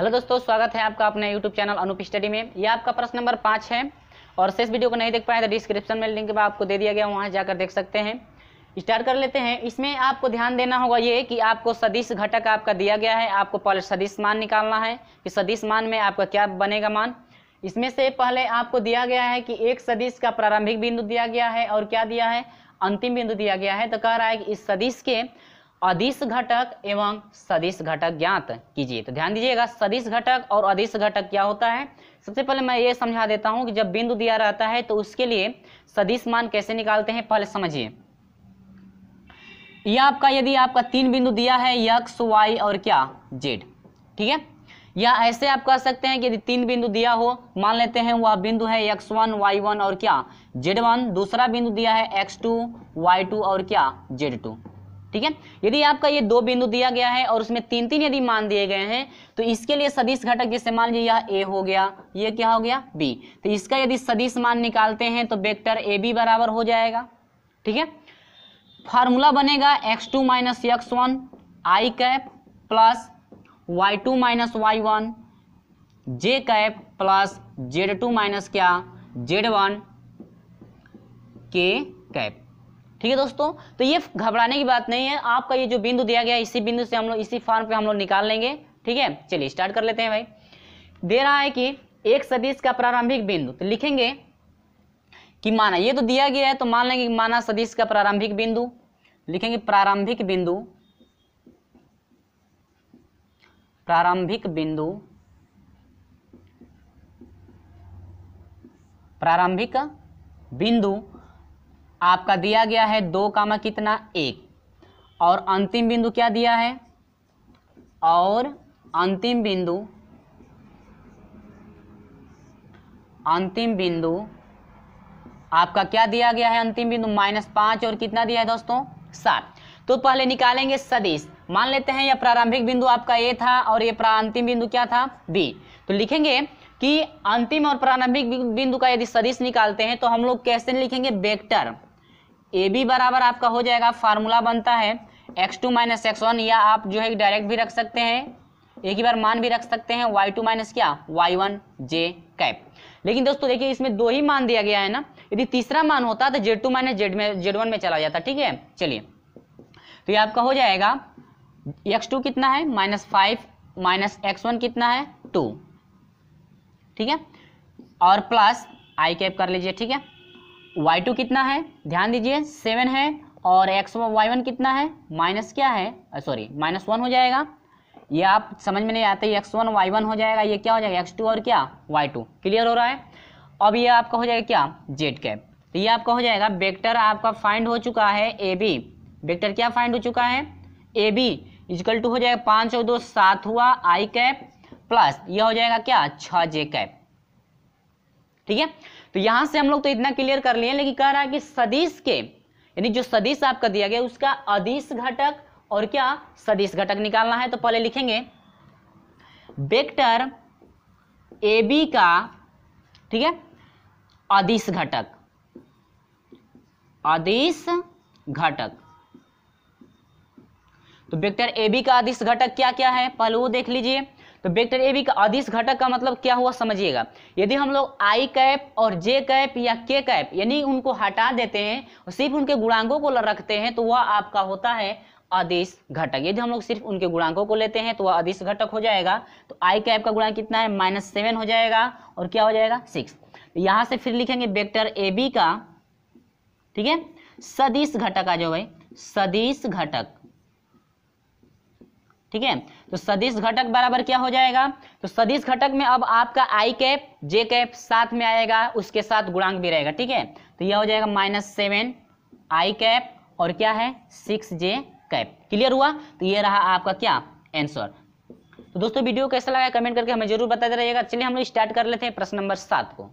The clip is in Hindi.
हेलो दोस्तों स्वागत है आपका अपने यूट्यूब चैनल अनूप स्टडी में ये आपका प्रश्न नंबर पाँच है और शेष वीडियो को नहीं देख पाए तो डिस्क्रिप्शन में लिंक आपको दे दिया गया वहाँ जाकर देख सकते हैं स्टार्ट कर लेते हैं इसमें आपको ध्यान देना होगा ये कि आपको सदिश घटक आपका दिया गया है आपको पहले सदिश मान निकालना है कि सदिश मान में आपका क्या बनेगा मान इसमें से पहले आपको दिया गया है कि एक सदिश का प्रारंभिक बिंदु दिया गया है और क्या दिया है अंतिम बिंदु दिया गया है तो कह रहा है कि इस सदिश के अधिश घटक एवं सदिश घटक ज्ञात कीजिए तो ध्यान दीजिएगा सदिश घटक और अधिश घटक क्या होता है सबसे पहले मैं ये समझा देता हूँ कि जब बिंदु दिया रहता है तो उसके लिए सदिश मान कैसे निकालते हैं पहले समझिए यह आपका यदि आपका तीन बिंदु दिया है यक्स वाई और क्या जेड ठीक है या ऐसे आप कह सकते हैं कि यदि तीन बिंदु दिया हो मान लेते हैं वह बिंदु है एक्स वन वाई वन और क्या जेड वन दूसरा बिंदु दिया है एक्स टू वाई टू और क्या जेड टू ठीक है यदि आपका ये दो बिंदु दिया गया है और उसमें तीन तीन यदि मान दिए गए हैं तो इसके लिए सदिश घटक जैसे मान लीजिए यह ए हो गया ये क्या हो गया बी तो इसका यदि सदिश मान निकालते हैं तो वेक्टर ए बी बराबर हो जाएगा ठीक है फार्मूला बनेगा x two minus x one i cap plus y two minus y one j cap plus z two minus क्या जेड वन के कैप ठीक है दोस्तों तो ये घबराने की बात नहीं है आपका ये जो बिंदु दिया गया इसी बिंदु से हम लोग इसी फॉर्म पे हम लोग निकाल लेंगे ठीक है चलिए स्टार्ट कर लेते हैं भाई दे रहा है कि एक सदिश का प्रारंभिक बिंदु तो लिखेंगे कि माना ये तो दिया गया है तो मान लेंगे माना सदिश का प्रारंभिक बिंदु लिखेंगे प्रारंभिक बिंदु प्रारंभिक बिंदु प्रारंभिक बिंदु आपका दिया गया है दो कामा कितना एक और अंतिम बिंदु क्या दिया है और अंतिम बिंदु अंतिम बिंदु आपका क्या दिया गया है अंतिम बिंदु माइनस पांच और कितना दिया है दोस्तों सात तो पहले निकालेंगे सदिश मान लेते हैं यह प्रारंभिक बिंदु आपका ए था और यह अंतिम बिंदु क्या था बी तो लिखेंगे कि अंतिम और प्रारंभिक बिंदु का यदि सदिश निकालते हैं तो हम लोग कैसे लिखेंगे वेक्टर ए बी बराबर आपका हो जाएगा फार्मूला बनता है x two minus x one या आप जो है डायरेक्ट भी रख सकते हैं एक ही बार मान भी रख सकते हैं वाई टू माइनस क्या वाई वन जे कैप लेकिन दोस्तों देखिए इसमें दो ही मान दिया गया है ना यदि तीसरा मान होता तो जेड टू माइनस जेड में जेड वन में चला जाता ठीक है चलिए तो ये आपका हो जाएगा एक्स टू कितना है minus five minus x one कितना है टू ठीक है और प्लस आई कैप कर लीजिए ठीक है y2 टू कितना है ध्यान दीजिए सेवन है और एक्स वाई वन कितना है माइनस क्या है सॉरी माइनस वन हो जाएगा ये आप समझ में नहीं आते x1 वन हो जाएगा ये क्या हो जाएगा एक्स टू और क्या वाई टू क्लियर हो रहा है अब ये आपका हो जाएगा क्या जेड कैप तो ये आपका हो जाएगा वेक्टर आपका फाइंड हो चुका है ए बी वेक्टर क्या फाइंड हो चुका है ए बी इजकल टू हो जाएगा पाँच और दो सात हुआ आई कैप प्लस यह हो जाएगा क्या छः जे कैप ठीक है तो यहां से हम लोग तो इतना क्लियर कर लिए लेकिन कह रहा है कि सदीश के यानी जो सदीश आपका दिया गया उसका अधिस घटक और क्या सदीश घटक निकालना है तो पहले लिखेंगे वेक्टर ए बी का ठीक है अधिस घटक अधिस घटक तो वेक्टर ए बी का अधिस घटक क्या क्या है पहले वो देख लीजिए तो वेक्टर ए बी का अधिस घटक का मतलब क्या हुआ समझिएगा यदि हम लोग आई कैप और जे कैप या के कैप यानी उनको हटा देते हैं और सिर्फ उनके गुणांकों को रखते हैं तो वह आपका होता है अधिस घटक यदि हम लोग सिर्फ उनके गुणांकों को लेते हैं तो वह अधिस घटक हो जाएगा तो आई कैप का गुणांक कितना है माइनस सेवन हो जाएगा और क्या हो जाएगा सिक्स तो यहाँ से फिर लिखेंगे वेक्टर ए बी का ठीक है सदिश घटक आ जाओ भाई सदिश घटक ठीक है तो सदिश घटक बराबर क्या हो जाएगा तो सदिश घटक में अब आपका आई कैप जे कैप साथ में आएगा उसके साथ गुणांक भी रहेगा ठीक है तो यह हो जाएगा माइनस सेवन आई कैप और क्या है सिक्स जे कैप क्लियर हुआ तो यह रहा आपका क्या आंसर तो दोस्तों वीडियो कैसा लगा कमेंट करके हमें जरूर बताते रहिएगा चलिए हम लोग स्टार्ट कर लेते हैं प्रश्न नंबर सात को